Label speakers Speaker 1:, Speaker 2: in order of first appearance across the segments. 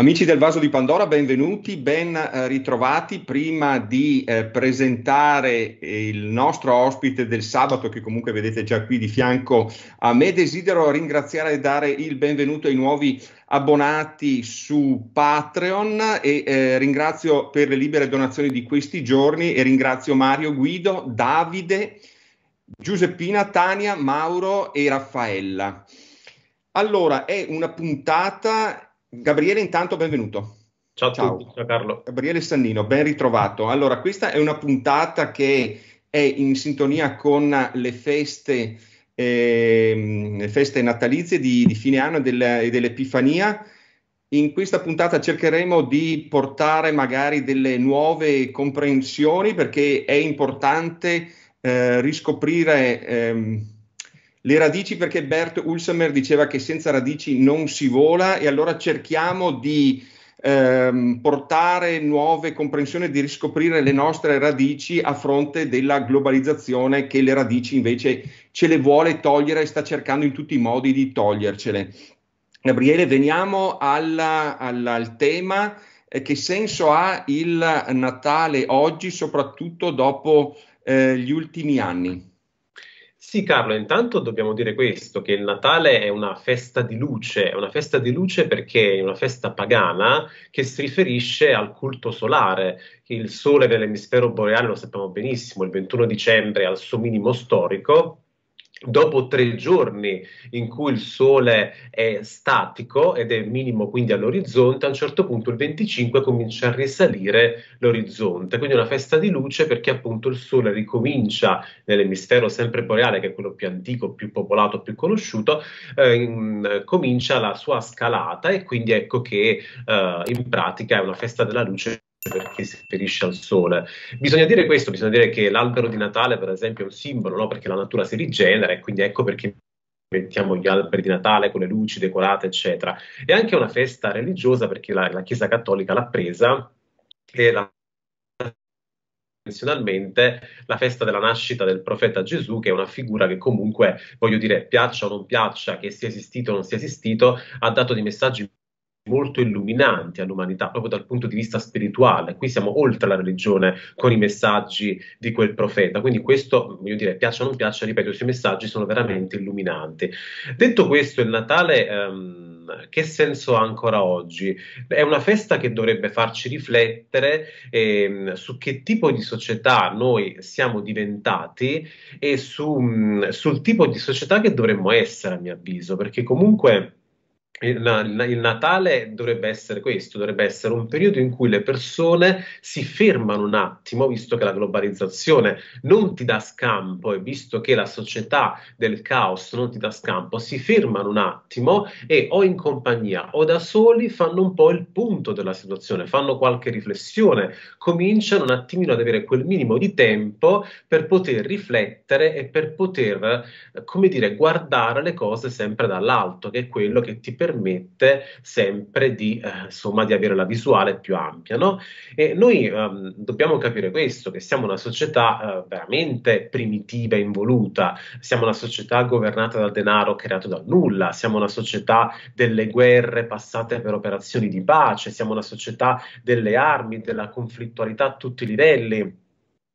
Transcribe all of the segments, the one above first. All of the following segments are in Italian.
Speaker 1: Amici del Vaso di Pandora, benvenuti, ben eh, ritrovati. Prima di eh, presentare il nostro ospite del sabato, che comunque vedete già qui di fianco a me, desidero ringraziare e dare il benvenuto ai nuovi abbonati su Patreon e eh, ringrazio per le libere donazioni di questi giorni e ringrazio Mario, Guido, Davide, Giuseppina, Tania, Mauro e Raffaella. Allora, è una puntata Gabriele, intanto benvenuto. Ciao a Ciao. tutti, ciao Carlo. Gabriele Sannino, ben ritrovato. Allora, questa è una puntata che è in sintonia con le feste, eh, le feste natalizie di, di, fine anno e, del, dell'Epifania. In questa puntata cercheremo di portare magari delle nuove comprensioni perché è importante eh, riscoprire... Ehm, le radici perché Bert Ulsamer diceva che senza radici non si vola e allora cerchiamo di ehm, portare nuove comprensioni, di riscoprire le nostre radici a fronte della globalizzazione che le radici invece ce le vuole togliere e sta cercando in tutti i modi di togliercele. Gabriele, veniamo alla, alla, al tema eh, che senso ha il Natale oggi, soprattutto dopo eh, gli ultimi
Speaker 2: anni. Sì, Carlo, intanto dobbiamo dire questo, che il Natale è una festa di luce, è una festa di luce perché è una festa pagana che si riferisce al culto solare. Il sole nell'emisfero boreale lo sappiamo benissimo, il 21 dicembre al suo minimo storico, dopo tre giorni in cui il sole è statico ed è minimo quindi all'orizzonte, a un certo punto il 25 comincia a risalire l'orizzonte, quindi una festa di luce perché appunto il sole ricomincia nell'emisfero sempre boreale, che è quello più antico, più popolato, più conosciuto, eh, in, comincia la sua scalata e quindi ecco che eh, in pratica è una festa della luce perché si riferisce al sole. Bisogna dire questo, bisogna dire che l'albero di Natale, per esempio, è un simbolo, no? perché la natura si rigenera e quindi ecco perché mettiamo gli alberi di Natale con le luci decorate, eccetera. È anche una festa religiosa perché la, la Chiesa Cattolica l'ha presa e la la festa della nascita del profeta Gesù, che è una figura che comunque, voglio dire, piaccia o non piaccia, che sia esistito o non sia esistito, ha dato dei messaggi molto illuminanti all'umanità, proprio dal punto di vista spirituale. Qui siamo oltre la religione con i messaggi di quel profeta. Quindi questo, voglio dire, piaccia o non piaccia, ripeto, i suoi messaggi sono veramente illuminanti. Detto questo, il Natale... Ehm, che senso ha ancora oggi? È una festa che dovrebbe farci riflettere eh, su che tipo di società noi siamo diventati e su, mm, sul tipo di società che dovremmo essere, a mio avviso, perché comunque il, mm. il, Natale dovrebbe essere questo, dovrebbe essere un periodo in cui le persone si fermano un attimo, visto che la globalizzazione non ti dà scampo e visto che la società del caos non ti dà scampo, si fermano un attimo e o in compagnia o da soli fanno un po' il punto della situazione, fanno qualche riflessione, cominciano un attimino ad avere quel minimo di tempo per poter riflettere e per poter, come dire, guardare le cose sempre dall'alto, che è quello che ti permette permette sempre di, eh, insomma, di avere la visuale più ampia. No? E noi ehm, dobbiamo capire questo, che siamo una società eh, veramente primitiva e involuta, siamo una società governata dal denaro creato dal nulla, siamo una società delle guerre passate per operazioni di pace, siamo una società delle armi, della conflittualità a tutti i livelli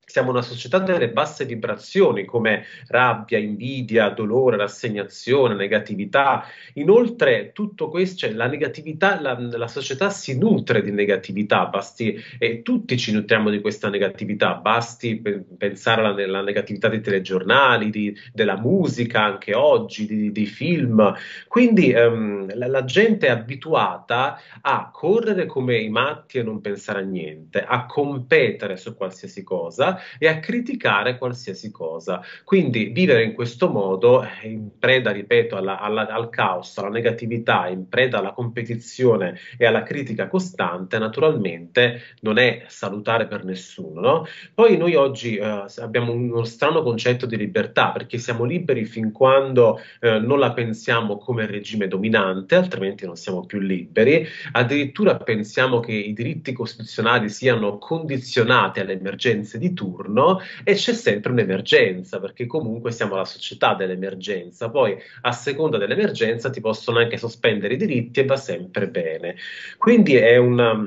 Speaker 2: siamo una società delle basse vibrazioni come rabbia, invidia, dolore, rassegnazione, negatività. Inoltre, tutto questo, cioè la negatività, la, la società si nutre di negatività, basti, e tutti ci nutriamo di questa negatività, basti pe- pensare alla, alla, negatività dei telegiornali, di, della musica anche oggi, di, dei film. Quindi ehm, la, la gente è abituata a correre come i matti e non pensare a niente, a competere su qualsiasi cosa e a criticare qualsiasi cosa. Quindi vivere in questo modo, eh, in preda, ripeto, alla, alla, al caos, alla negatività, in preda alla competizione e alla critica costante, naturalmente non è salutare per nessuno. No? Poi noi oggi eh, abbiamo uno strano concetto di libertà, perché siamo liberi fin quando eh, non la pensiamo come regime dominante, altrimenti non siamo più liberi. Addirittura pensiamo che i diritti costituzionali siano condizionati alle emergenze di tutti turno e c'è sempre un'emergenza, perché comunque siamo la società dell'emergenza. Poi a seconda dell'emergenza ti possono anche sospendere i diritti e va sempre bene. Quindi è una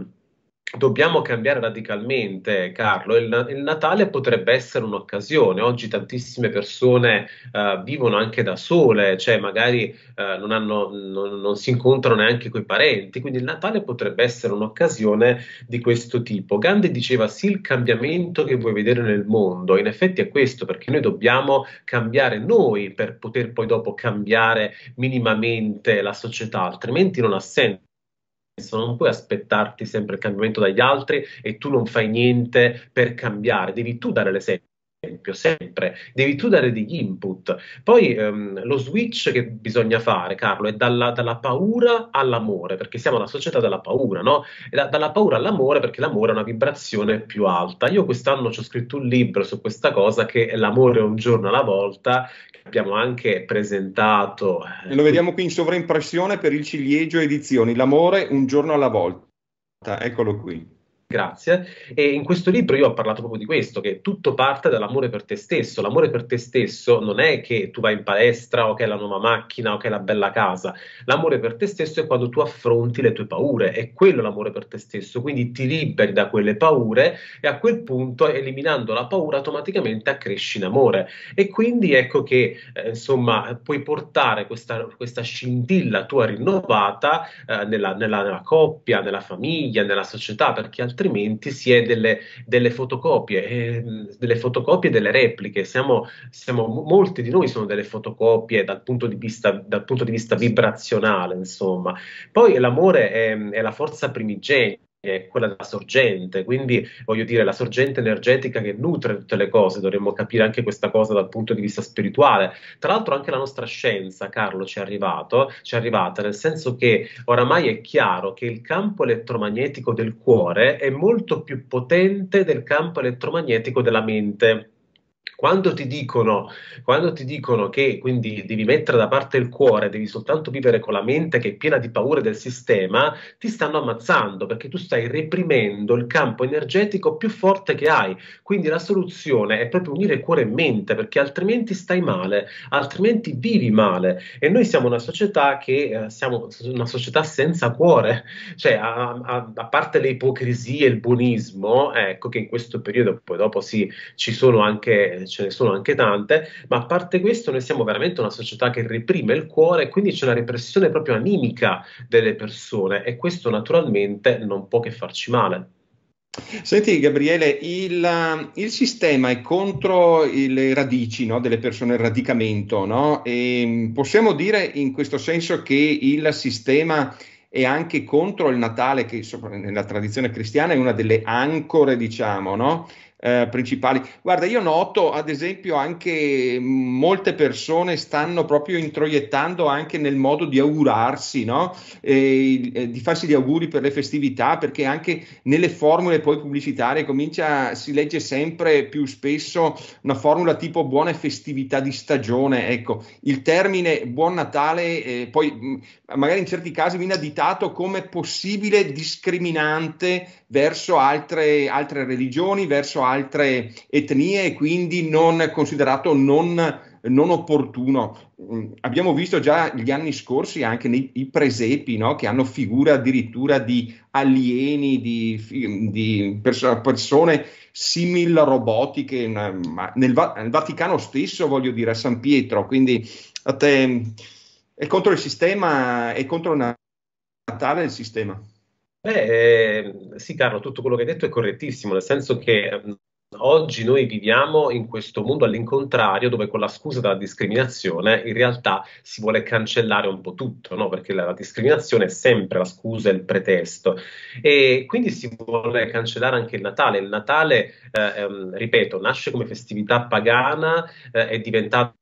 Speaker 2: dobbiamo cambiare radicalmente, Carlo. Il, il, Natale potrebbe essere un'occasione. Oggi tantissime persone uh, vivono anche da sole, cioè magari uh, non, hanno, non, non, si incontrano neanche coi parenti. Quindi il Natale potrebbe essere un'occasione di questo tipo. Gandhi diceva sì il cambiamento che vuoi vedere nel mondo. In effetti è questo, perché noi dobbiamo cambiare noi per poter poi dopo cambiare minimamente la società, altrimenti non ha senso non puoi aspettarti sempre il cambiamento dagli altri e tu non fai niente per cambiare, devi tu dare l'esempio esempio, sempre. Devi tu dare degli input. Poi ehm, lo switch che bisogna fare, Carlo, è dalla, dalla, paura all'amore, perché siamo una società della paura, no? Da, dalla paura all'amore, perché l'amore è una vibrazione più alta. Io quest'anno ci ho scritto un libro su questa cosa che è l'amore un giorno alla volta, che abbiamo anche presentato.
Speaker 1: Eh, e lo vediamo qui in sovraimpressione per il ciliegio edizioni, l'amore un giorno alla volta. Eccolo qui.
Speaker 2: Grazie. E in questo libro io ho parlato proprio di questo, che tutto parte dall'amore per te stesso. L'amore per te stesso non è che tu vai in palestra o che è la nuova macchina o che è la bella casa. L'amore per te stesso è quando tu affronti le tue paure, è quello l'amore per te stesso, quindi ti liberi da quelle paure e a quel punto eliminando la paura automaticamente accresci in amore. E quindi ecco che eh, insomma puoi portare questa, questa scintilla tua rinnovata eh, nella, nella, nella coppia, nella famiglia, nella società, perché altrimenti altrimenti si è delle, delle fotocopie, eh, delle fotocopie delle repliche. Siamo, siamo, molti di noi sono delle fotocopie dal punto di vista, dal punto di vista vibrazionale, insomma. Poi l'amore è, è la forza primigenia che è quella della sorgente, quindi voglio dire la sorgente energetica che nutre tutte le cose, dovremmo capire anche questa cosa dal punto di vista spirituale. Tra l'altro anche la nostra scienza, Carlo, ci è, arrivato, ci è arrivata, nel senso che oramai è chiaro che il campo elettromagnetico del cuore è molto più potente del campo elettromagnetico della mente. Quando ti, dicono, quando ti dicono che quindi devi mettere da parte il cuore, devi soltanto vivere con la mente che è piena di paure del sistema, ti stanno ammazzando perché tu stai reprimendo il campo energetico più forte che hai. Quindi la soluzione è proprio unire cuore e mente perché altrimenti stai male, altrimenti vivi male. E noi siamo una società che eh, siamo una società senza cuore, cioè a, a, a, parte le ipocrisie, e il buonismo, ecco che in questo periodo poi dopo sì, ci sono anche ce ne sono anche tante, ma a parte questo noi siamo veramente una società che reprime il cuore quindi c'è una repressione proprio animica delle persone e questo naturalmente non può che farci male.
Speaker 1: Senti Gabriele, il, eh, il, sistema è contro le radici no, delle persone, il radicamento, no? e ehm, possiamo dire in questo senso che il sistema è anche contro il Natale, che nella tradizione cristiana è una delle ancore, diciamo, no? Eh, principali. Guarda, io noto ad esempio anche molte persone stanno proprio introiettando anche nel modo di augurarsi, no? e, e, eh, di farsi gli auguri per le festività, perché anche nelle formule poi pubblicitarie comincia, si legge sempre più spesso una formula tipo buone festività di stagione. Ecco, il termine buon Natale eh, poi mh, mm, magari in certi casi viene additato come possibile discriminante verso altre, altre religioni, verso altre altre etnie e quindi non considerato non, non opportuno. Mm, abbiamo visto già gli anni scorsi anche nei, i presepi no? che hanno figura addirittura di alieni, di, di perso- persone simil robotiche, ma nel, Va- nel, Vaticano stesso, voglio dire, a San Pietro, quindi a te, è contro il sistema,
Speaker 2: è contro Natale il sistema. Beh, ehm, sì Carlo, tutto quello che hai detto è correttissimo, nel senso che ehm, Oggi noi viviamo in questo mondo all'incontrario dove con la scusa della discriminazione in realtà si vuole cancellare un po' tutto, no? perché la, la, discriminazione è sempre la scusa e il pretesto e quindi si vuole cancellare anche il Natale. Il Natale, eh, ehm, ripeto, nasce come festività pagana, eh, è diventato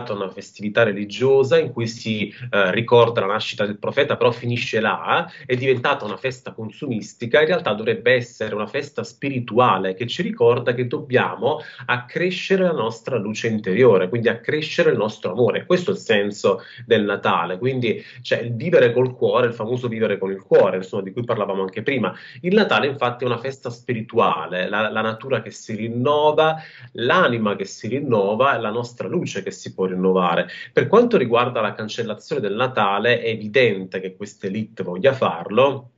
Speaker 2: a una festività religiosa in cui si eh, ricorda la nascita del profeta, però finisce là, è diventata una festa consumistica, in realtà dovrebbe essere una festa spirituale che ci ricorda che dobbiamo accrescere la nostra luce interiore, quindi accrescere il nostro amore. Questo è il senso del Natale, quindi cioè, il vivere col cuore, il famoso vivere con il cuore, insomma, di cui parlavamo anche prima. Il Natale infatti è una festa spirituale, la, la natura che si rinnova, l'anima che si rinnova, la nostra luce che si può rinnovare. Per quanto riguarda la cancellazione del Natale, è evidente che questa elite voglia farlo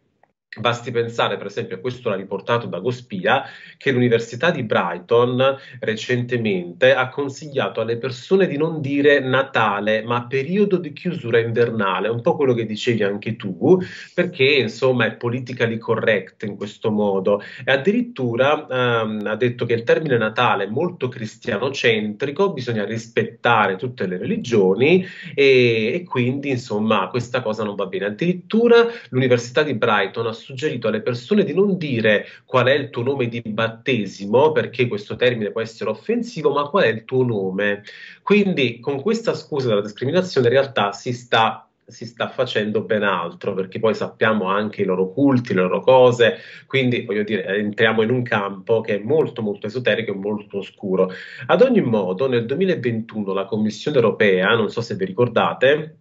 Speaker 2: Basti pensare, per esempio, a questo l'ha riportato da Gospia, che l'Università di Brighton recentemente ha consigliato alle persone di non dire Natale, ma periodo di chiusura invernale, un po' quello che dicevi anche tu, perché insomma è politically correct in questo modo. E addirittura ehm, ha detto che il termine Natale è molto cristianocentrico, bisogna rispettare tutte le religioni e, e quindi insomma questa cosa non va bene. Addirittura l'Università di Brighton ha suggerito alle persone di non dire qual è il tuo nome di battesimo, perché questo termine può essere offensivo, ma qual è il tuo nome. Quindi con questa scusa della discriminazione in realtà si sta si sta facendo ben altro, perché poi sappiamo anche i loro culti, le loro cose, quindi voglio dire, entriamo in un campo che è molto molto esoterico e molto oscuro. Ad ogni modo, nel 2021 la Commissione europea, non so se vi ricordate,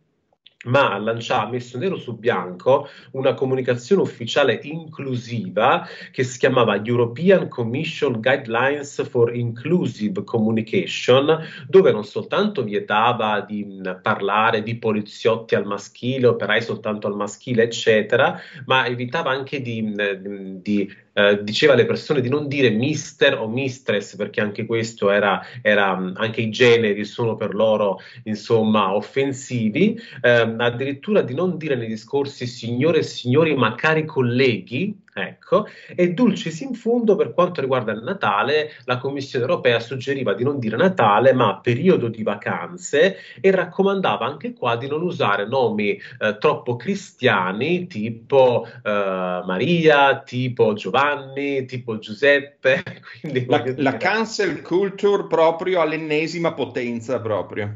Speaker 2: ma ha messo nero su bianco una comunicazione ufficiale inclusiva che si chiamava European Commission Guidelines for Inclusive Communication, dove non soltanto vietava di mm, parlare di poliziotti al maschile, operai soltanto al maschile, eccetera, ma evitava anche di, mm, di eh, diceva alle persone di non dire mister o mistress perché anche questo era, era mm, anche i generi sono per loro insomma offensivi, eh, addirittura di non dire nei discorsi signore e signori ma cari colleghi Ecco, e dulcis in fundo per quanto riguarda il Natale, la Commissione europea suggeriva di non dire Natale, ma periodo di vacanze e raccomandava anche qua di non usare nomi eh, troppo cristiani tipo eh, Maria, tipo Giovanni, tipo Giuseppe. Quindi, la, la cancel culture proprio all'ennesima potenza proprio.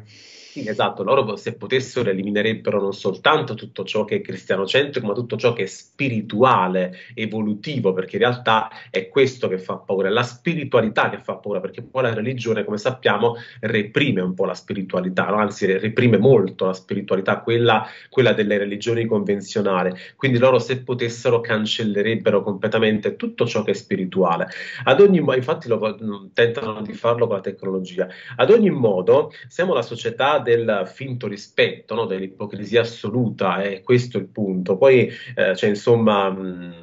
Speaker 2: Sì, esatto, loro se potessero eliminerebbero non soltanto tutto ciò che è cristianocentrico, ma tutto ciò che è spirituale, evolutivo, perché in realtà è questo che fa paura, è la spiritualità che fa paura, perché poi la religione, come sappiamo, reprime un po' la spiritualità, no? anzi reprime molto la spiritualità, quella, quella delle religioni convenzionali. Quindi loro se potessero cancellerebbero completamente tutto ciò che è spirituale. Ad ogni modo, infatti lo, tentano di farlo con la tecnologia. Ad ogni modo, siamo la società del finto rispetto, no? dell'ipocrisia assoluta, e eh, questo è il punto. Poi eh, c'è cioè, insomma... Mh,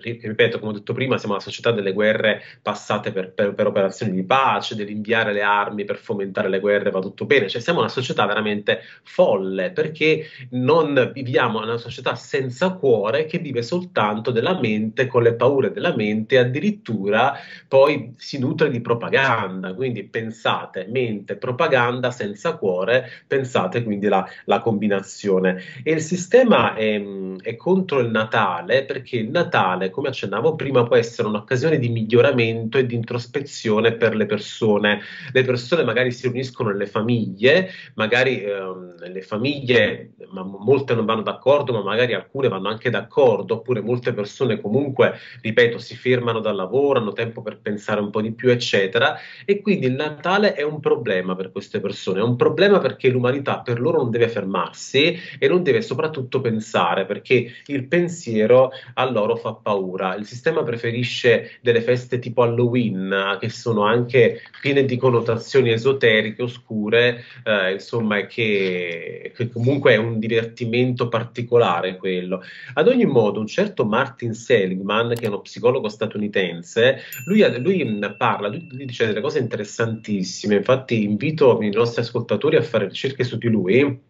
Speaker 2: ripeto, come ho detto prima, siamo la società delle guerre passate per, per, per operazioni di pace, dell'inviare le armi per fomentare le guerre, va tutto bene, cioè siamo una società veramente folle perché non viviamo una società senza cuore che vive soltanto della mente, con le paure della mente, addirittura poi si nutre di propaganda, quindi pensate mente, propaganda senza cuore, pensate quindi la, la combinazione. E il sistema è, è contro il Natale perché il Natale individuale, come accennavo prima, può essere un'occasione di miglioramento e di introspezione per le persone. Le persone magari si riuniscono nelle famiglie, magari eh, le famiglie, ma molte non vanno d'accordo, ma magari alcune vanno anche d'accordo, oppure molte persone comunque, ripeto, si fermano dal lavoro, hanno tempo per pensare un po' di più, eccetera. E quindi il Natale è un problema per queste persone, è un problema perché l'umanità per loro non deve fermarsi e non deve soprattutto pensare, perché il pensiero a loro fa paura paura. Il sistema preferisce delle feste tipo Halloween, che sono anche piene di connotazioni esoteriche, oscure, eh, insomma, che, che, comunque è un divertimento particolare quello. Ad ogni modo, un certo Martin Seligman, che è uno psicologo statunitense, lui, lui parla, lui dice delle cose interessantissime. Infatti, invito i nostri ascoltatori a fare ricerche su di lui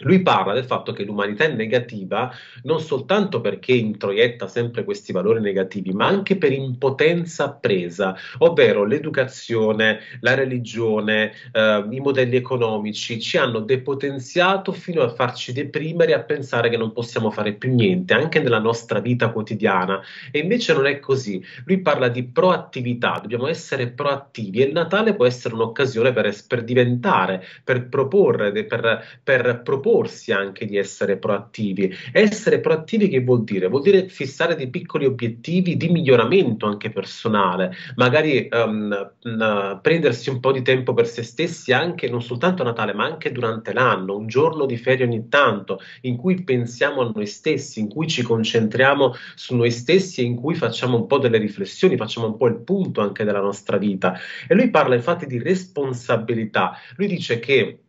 Speaker 2: lui parla del fatto che l'umanità è negativa non soltanto perché introietta sempre questi valori negativi, ma anche per impotenza presa, ovvero l'educazione, la religione, eh, i modelli economici ci hanno depotenziato fino a farci deprimere a pensare che non possiamo fare più niente, anche nella nostra vita quotidiana. E invece non è così. Lui parla di proattività, dobbiamo essere proattivi e il Natale può essere un'occasione per, per diventare, per proporre, per, per proporre proporsi anche di essere proattivi. Essere proattivi che vuol dire? Vuol dire fissare dei piccoli obiettivi di miglioramento anche personale, magari um, uh, prendersi un po' di tempo per se stessi anche non soltanto a Natale, ma anche durante l'anno, un giorno di ferie ogni tanto, in cui pensiamo a noi stessi, in cui ci concentriamo su noi stessi e in cui facciamo un po' delle riflessioni, facciamo un po' il punto anche della nostra vita. E lui parla infatti di responsabilità. Lui dice che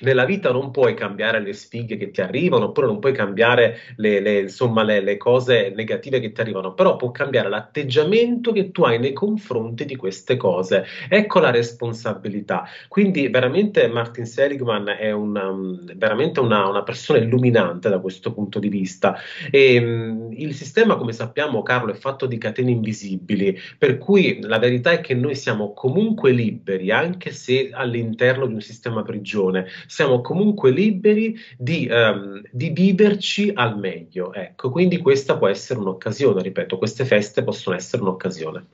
Speaker 2: nella vita non puoi cambiare le sfighe che ti arrivano, oppure non puoi cambiare le, le, insomma, le, le, cose negative che ti arrivano, però può cambiare l'atteggiamento che tu hai nei confronti di queste cose. Ecco la responsabilità. Quindi veramente Martin Seligman è un, um, veramente una, una, persona illuminante da questo punto di vista. E, ehm, il sistema, come sappiamo, Carlo, è fatto di catene invisibili, per cui la verità è che noi siamo comunque liberi, anche se all'interno di un sistema prigione siamo comunque liberi di, um, di viverci al meglio. Ecco, quindi questa può essere un'occasione, ripeto, queste feste possono essere un'occasione.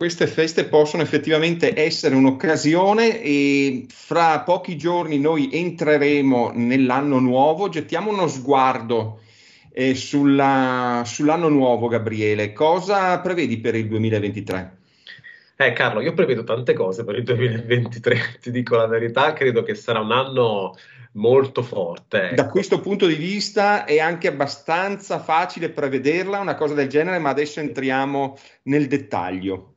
Speaker 1: Queste feste possono effettivamente essere un'occasione e fra pochi giorni noi entreremo nell'anno nuovo, gettiamo uno sguardo eh, sulla, sull'anno nuovo Gabriele, cosa prevedi per il 2023?
Speaker 2: Eh Carlo, io prevedo tante cose per il 2023, ti dico la verità, credo che sarà un anno molto forte. Ecco. Da
Speaker 1: questo punto di vista è anche abbastanza facile prevederla una cosa del genere, ma adesso entriamo nel dettaglio.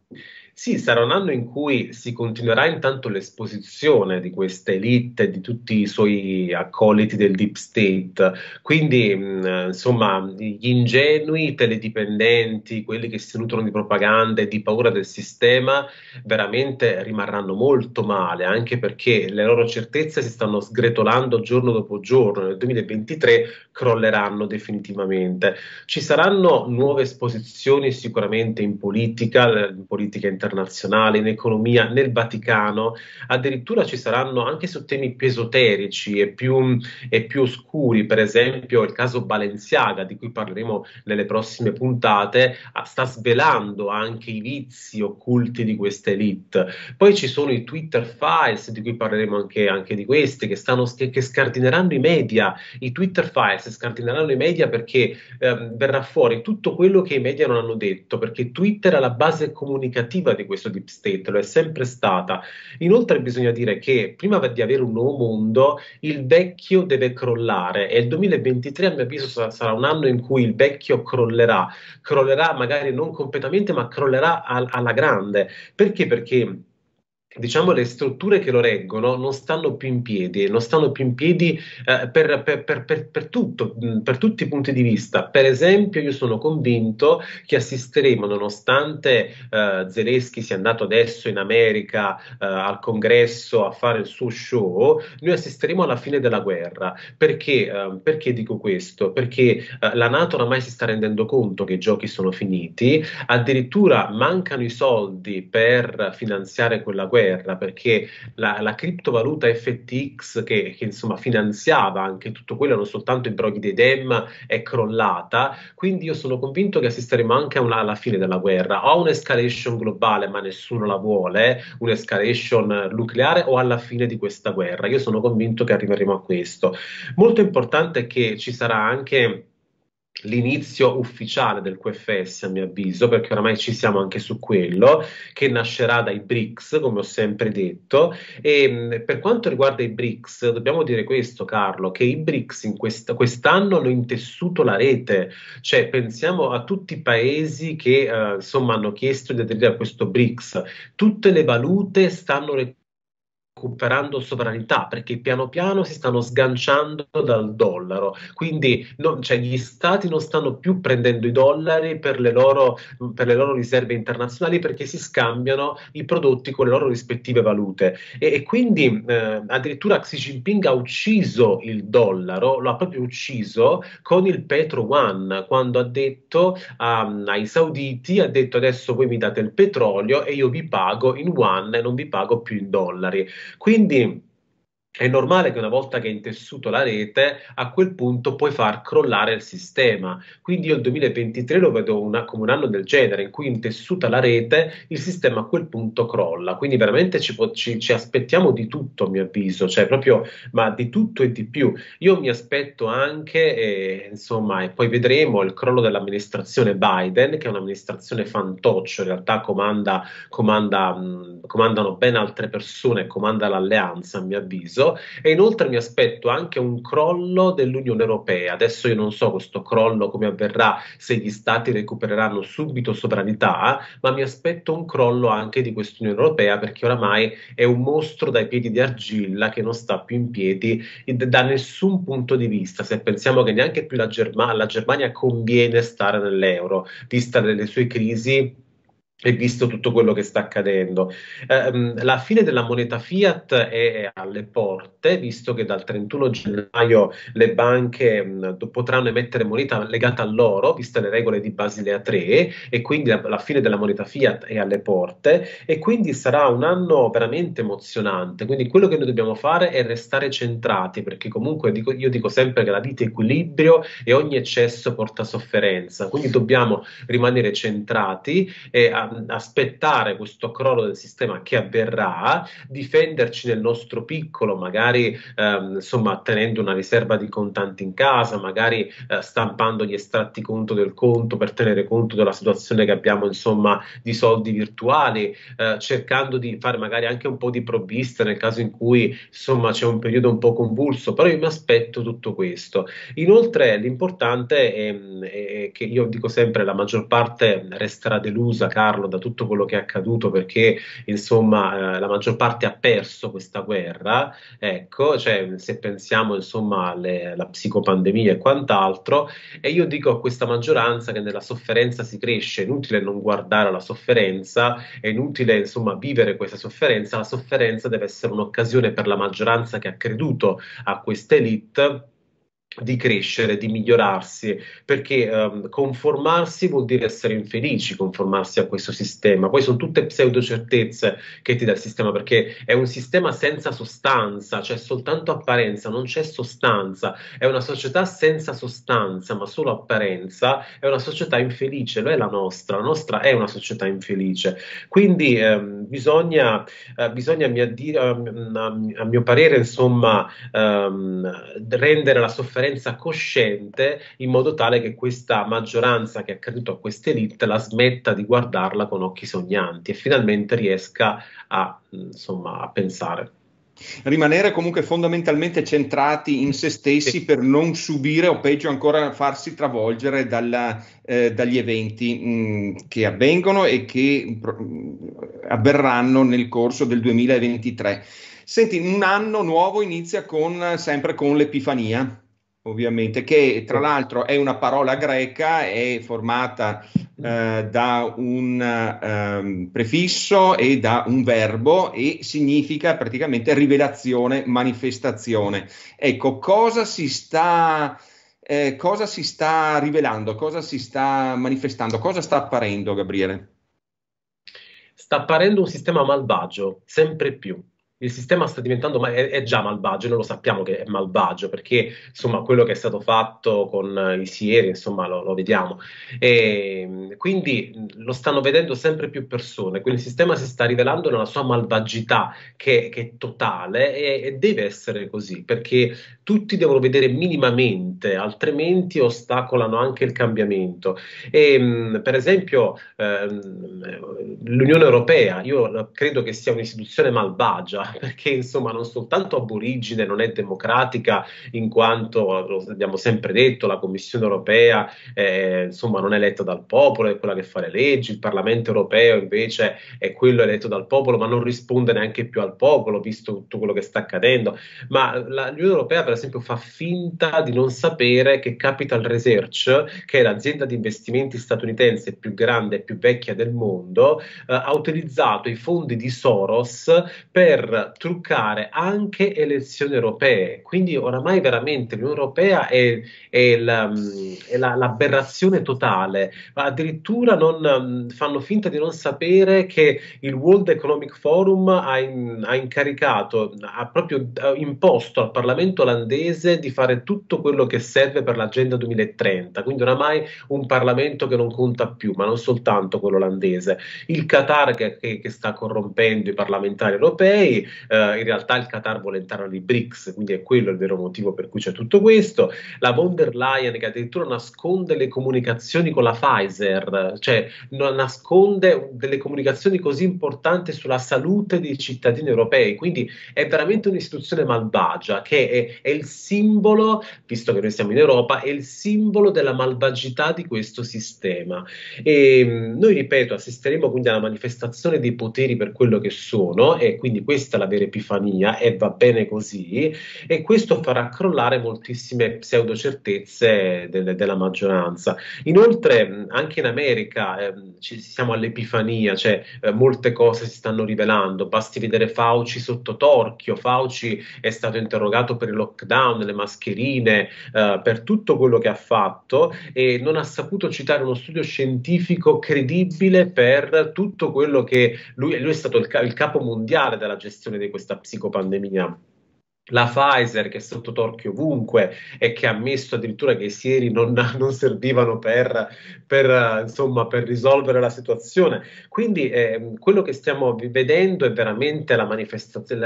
Speaker 2: Sì, sarà un anno in cui si continuerà intanto l'esposizione di questa elite, di tutti i suoi accoliti del deep state, quindi mh, mm, insomma gli ingenui, teledipendenti, quelli che si nutrono di propaganda e di paura del sistema, veramente rimarranno molto male, anche perché le loro certezze si stanno sgretolando giorno dopo giorno, nel 2023 crolleranno definitivamente. Ci saranno nuove esposizioni sicuramente in politica, in politica internazionale, internazionale, in economia, nel Vaticano, addirittura ci saranno anche su temi più esoterici e più, e più oscuri, per esempio il caso Balenciaga, di cui parleremo nelle prossime puntate, sta svelando anche i vizi occulti di questa elite. Poi ci sono i Twitter files, di cui parleremo anche, anche di questi, che, stanno, che, che scardineranno i media, i Twitter files scardineranno i media perché eh, verrà fuori tutto quello che i media non hanno detto, perché Twitter è la base comunicativa cultura di questo deep state, lo è sempre stata. Inoltre bisogna dire che prima di avere un nuovo mondo il vecchio deve crollare e il 2023 a mio avviso sarà un anno in cui il vecchio crollerà, crollerà magari non completamente ma crollerà al- alla grande. Perché? Perché diciamo, le strutture che lo reggono non stanno più in piedi, non stanno più in piedi eh, per, per, per, per, tutto, per tutti i punti di vista. Per esempio, io sono convinto che assisteremo, nonostante eh, Zelensky sia andato adesso in America eh, al congresso a fare il suo show, noi assisteremo alla fine della guerra. Perché, eh, perché dico questo? Perché eh, la Nato oramai si sta rendendo conto che i giochi sono finiti, addirittura mancano i soldi per finanziare quella guerra guerra perché la, la criptovaluta FTX che, che, insomma finanziava anche tutto quello, non soltanto i broghi dei DEM, è crollata, quindi io sono convinto che assisteremo anche una, alla fine della guerra, o un'escalation globale ma nessuno la vuole, un'escalation nucleare o alla fine di questa guerra, io sono convinto che arriveremo a questo. Molto importante è che ci sarà anche l'inizio ufficiale del QFS, a mio avviso, perché oramai ci siamo anche su quello, che nascerà dai BRICS, come ho sempre detto. E per quanto riguarda i BRICS, dobbiamo dire questo, Carlo, che i BRICS in quest- quest'anno hanno intessuto la rete, cioè pensiamo a tutti i paesi che eh, insomma hanno chiesto di aderire a questo BRICS, tutte le valute stanno recuperando recuperando sovranità perché piano piano si stanno sganciando dal dollaro, quindi non, cioè, gli stati non stanno più prendendo i dollari per le, loro, per le, loro, riserve internazionali perché si scambiano i prodotti con le loro rispettive valute e, e quindi eh, addirittura Xi Jinping ha ucciso il dollaro, lo ha proprio ucciso con il Petro One quando ha detto um, ai sauditi, ha detto adesso voi mi date il petrolio e io vi pago in one e non vi pago più in dollari. Quindi è normale che una volta che hai intessuto la rete, a quel punto puoi far crollare il sistema. Quindi io il 2023 lo vedo una, come un anno del genere, in cui intessuta la rete, il sistema a quel punto crolla. Quindi veramente ci, ci, ci aspettiamo di tutto, a mio avviso, cioè proprio, ma di tutto e di più. Io mi aspetto anche, eh, insomma, e poi vedremo il crollo dell'amministrazione Biden, che è un'amministrazione fantoccio, in realtà comanda, comanda, mh, comandano ben altre persone, comanda l'alleanza, a mio avviso prezzo e inoltre mi aspetto anche un crollo dell'Unione Europea. Adesso io non so questo crollo come avverrà se gli stati recupereranno subito sovranità, ma mi aspetto un crollo anche di quest'Unione Europea perché oramai è un mostro dai piedi di argilla che non sta più in piedi da nessun punto di vista. Se pensiamo che neanche più la, Germ- la Germania conviene stare nell'euro, vista le sue crisi e visto tutto quello che sta accadendo. Eh, la fine della moneta fiat è alle porte, visto che dal 31 gennaio le banche mh, potranno emettere moneta legata all'oro, viste le regole di Basilea 3, e quindi la, la, fine della moneta fiat è alle porte, e quindi sarà un anno veramente emozionante. Quindi quello che noi dobbiamo fare è restare centrati, perché comunque dico, io dico sempre che la vita è equilibrio e ogni eccesso porta sofferenza, quindi dobbiamo rimanere centrati e ah, aspettare questo crollo del sistema che avverrà, difenderci nel nostro piccolo, magari ehm, insomma tenendo una riserva di contanti in casa, magari eh, stampando gli estratti conto del conto per tenere conto della situazione che abbiamo insomma di soldi virtuali, eh, cercando di fare magari anche un po' di provviste nel caso in cui insomma c'è un periodo un po' convulso, però io mi aspetto tutto questo. Inoltre l'importante è, è che io dico sempre la maggior parte resterà delusa Carlo lontano da tutto quello che è accaduto perché insomma eh, la maggior parte ha perso questa guerra, ecco, cioè, se pensiamo insomma alla psicopandemia e quant'altro, e io dico a questa maggioranza che nella sofferenza si cresce, è inutile non guardare alla sofferenza, è inutile insomma vivere questa sofferenza, la sofferenza deve essere un'occasione per la maggioranza che ha creduto a questa elite di crescere, di migliorarsi, perché um, conformarsi vuol dire essere infelici, conformarsi a questo sistema. Poi sono tutte pseudocertezze che ti dà il sistema, perché è un sistema senza sostanza, c'è cioè soltanto apparenza, non c'è sostanza, è una società senza sostanza, ma solo apparenza, è una società infelice, lo è la nostra, la nostra è una società infelice. Quindi um, bisogna, uh, bisogna mia, a, a, a, mio parere, insomma, um, rendere la sofferenza sofferenza cosciente in modo tale che questa maggioranza che ha creduto a questa elite la smetta di guardarla con occhi sognanti e finalmente riesca a, insomma, a pensare.
Speaker 1: Rimanere comunque fondamentalmente centrati in se stessi per non subire o peggio ancora farsi travolgere dalla, eh, dagli eventi mh, mm, che avvengono e che mh, mm, mm, avverranno nel corso del 2023. Senti, un anno nuovo inizia con, sempre con l'Epifania ovviamente, che tra l'altro è una parola greca, è formata mm. eh, da un um, prefisso e da un verbo e significa praticamente rivelazione, manifestazione. Ecco, cosa si sta... Eh, cosa si sta rivelando, cosa si sta manifestando, cosa sta apparendo,
Speaker 2: Gabriele? Sta apparendo un sistema malvagio, sempre più, il sistema sta diventando, ma è, è, già malvagio, noi lo sappiamo che è malvagio, perché insomma quello che è stato fatto con i sieri, insomma lo, lo vediamo. E, ehm, quindi lo stanno vedendo sempre più persone, quindi il sistema si sta rivelando nella sua malvagità che, che è totale e, e deve essere così, perché tutti devono vedere minimamente, altrimenti ostacolano anche il cambiamento. E, ehm, per esempio ehm, l'Unione Europea, io credo che sia un'istituzione malvagia, perché insomma non soltanto aborigine, non è democratica in quanto, lo abbiamo sempre detto, la Commissione europea eh, insomma non è eletta dal popolo, è quella che fa le leggi, il Parlamento europeo invece è quello eletto dal popolo, ma non risponde neanche più al popolo, visto tutto quello che sta accadendo. Ma l'Unione europea per esempio fa finta di non sapere che Capital Research, che è l'azienda di investimenti statunitense più grande e più vecchia del mondo, eh, ha utilizzato i fondi di Soros per truccare anche elezioni europee. Quindi oramai veramente l'Unione Europea è, è, la, um, è la, l'aberrazione totale, ma addirittura non, um, fanno finta di non sapere che il World Economic Forum ha, in, ha incaricato, ha proprio imposto al Parlamento olandese di fare tutto quello che serve per l'Agenda 2030, quindi oramai un Parlamento che non conta più, ma non soltanto quello olandese. Il Qatar che, che, che sta corrompendo i parlamentari europei, eh, in realtà il Qatar vuole entrare nei BRICS, quindi è quello il vero motivo per cui c'è tutto questo. La von der Leyen che addirittura nasconde le comunicazioni con la Pfizer, cioè nasconde delle comunicazioni così importanti sulla salute dei cittadini europei, quindi è veramente un'istituzione malvagia che è, è il simbolo, visto che noi siamo in Europa, è il simbolo della malvagità di questo sistema. E mm, noi, ripeto, assisteremo quindi alla manifestazione dei poteri per quello che sono e quindi questa questa è la vera epifania e va bene così e questo farà crollare moltissime pseudocertezze de- della maggioranza. Inoltre anche in America eh, ci siamo all'epifania, cioè eh, molte cose si stanno rivelando, basti vedere Fauci sotto torchio, Fauci è stato interrogato per il lockdown, le mascherine, eh, per tutto quello che ha fatto e non ha saputo citare uno studio scientifico credibile per tutto quello che lui, lui è stato il, il capo mondiale della gestione gestione di questa psicopandemia la Pfizer che è sotto torchio ovunque e che ha ammesso addirittura che i sieri non, non servivano per, per, insomma, per, risolvere la situazione. Quindi eh, quello che stiamo vedendo è veramente la,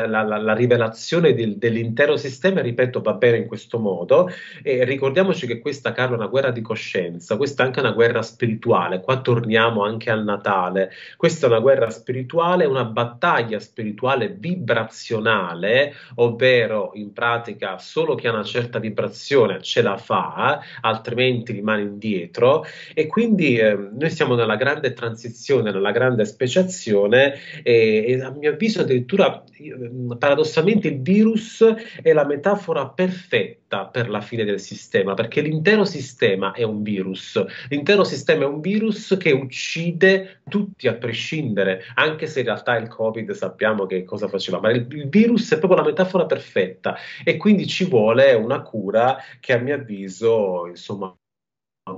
Speaker 2: la, la, la rivelazione del, dell'intero sistema, ripeto, va bene in questo modo. E ricordiamoci che questa, Carlo, è una guerra di coscienza, questa è anche una guerra spirituale, qua torniamo anche al Natale, questa è una guerra spirituale, una battaglia spirituale vibrazionale, ovvero ovvero in pratica solo chi ha una certa vibrazione ce la fa, altrimenti rimane indietro e quindi eh, noi siamo nella grande transizione, nella grande speciazione e, e a mio avviso addirittura paradossalmente il virus è la metafora perfetta per la fine del sistema, perché l'intero sistema è un virus, l'intero sistema è un virus che uccide tutti a prescindere, anche se in realtà il Covid sappiamo che cosa faceva, ma il, il virus è proprio la metafora perfetta perfetta e quindi ci vuole una cura che a mio avviso insomma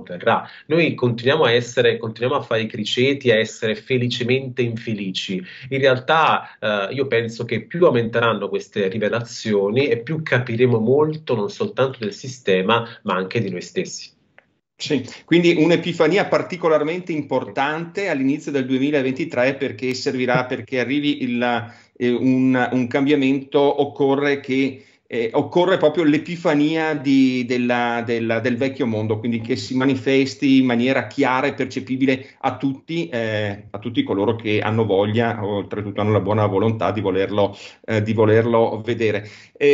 Speaker 2: verrà. Noi continuiamo a essere, continuiamo a fare i criceti, a essere felicemente infelici. In realtà eh, io penso che più aumenteranno queste rivelazioni e più capiremo molto non soltanto del sistema, ma anche di noi stessi. Sì,
Speaker 1: quindi un'epifania particolarmente importante all'inizio del 2023 perché servirà perché arrivi il, eh, un, un cambiamento occorre che eh, occorre proprio l'epifania di, della, della, del vecchio mondo, quindi che si manifesti in maniera chiara e percepibile a tutti, eh, a tutti coloro che hanno voglia, oltretutto hanno la buona volontà di volerlo, eh, di volerlo vedere.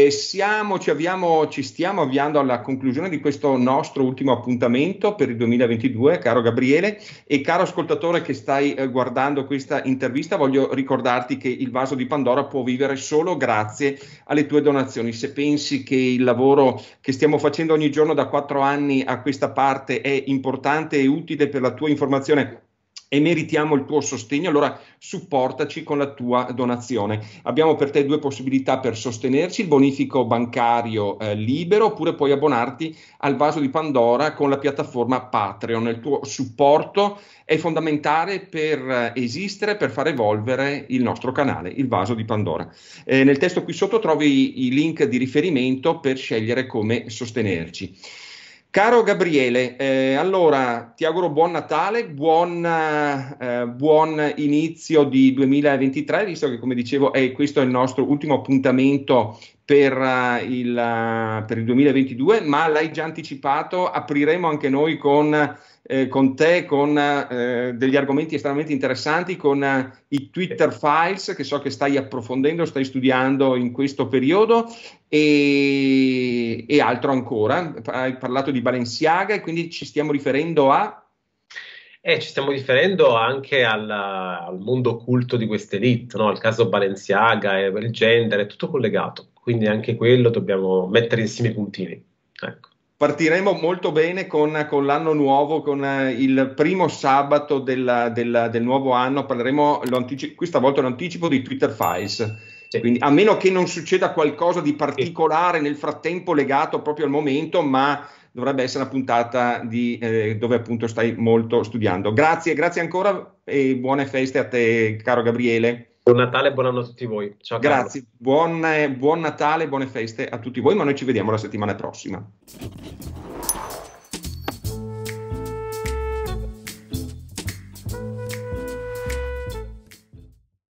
Speaker 1: Siamo, ci, avviamo, ci stiamo avviando alla conclusione di questo nostro ultimo appuntamento per il 2022, caro Gabriele e caro ascoltatore che stai eh, guardando questa intervista, voglio ricordarti che il vaso di Pandora può vivere solo grazie alle tue donazioni se pensi che il lavoro che stiamo facendo ogni giorno da quattro anni a questa parte è importante e utile per la tua informazione e meritiamo il tuo sostegno, allora supportaci con la tua donazione. Abbiamo per te due possibilità per sostenerci, il bonifico bancario eh, libero oppure puoi abbonarti al vaso di Pandora con la piattaforma Patreon. Il tuo supporto è fondamentale per eh, esistere, per far evolvere il nostro canale, il vaso di Pandora. Eh, nel testo qui sotto trovi i link di riferimento per scegliere come sostenerci. Caro Gabriele, eh, allora ti auguro buon Natale, buon, eh, buon, inizio di 2023, visto che come dicevo è, eh, questo è il nostro ultimo appuntamento per, uh, il, uh, per il 2022, ma l'hai già anticipato, apriremo anche noi con... Eh, con te, con eh, degli argomenti estremamente interessanti, con eh, i Twitter files che so che stai approfondendo, stai studiando in questo periodo e e altro ancora. Hai parlato di Balenciaga e quindi ci stiamo riferendo a...
Speaker 2: Eh, ci stiamo riferendo anche al, al mondo occulto di questa elite, no? al caso Balenciaga e il gender, è tutto collegato, quindi anche quello dobbiamo mettere insieme i puntini. Ecco.
Speaker 1: Partiremo molto bene con, con, l'anno nuovo, con eh, il primo sabato della, della, del nuovo anno, parleremo, qui stavolta l'anticipo di Twitter Files sì. Quindi, a meno che non succeda qualcosa di particolare nel frattempo legato proprio al momento, ma dovrebbe essere una puntata di, eh, dove appunto stai molto studiando. Grazie, grazie ancora e buone feste a te, caro Gabriele.
Speaker 2: Buon Natale e buon anno a tutti voi. Ciao, Grazie,
Speaker 1: buon, eh, buon Natale e buone feste a tutti voi, ma noi ci vediamo la settimana prossima.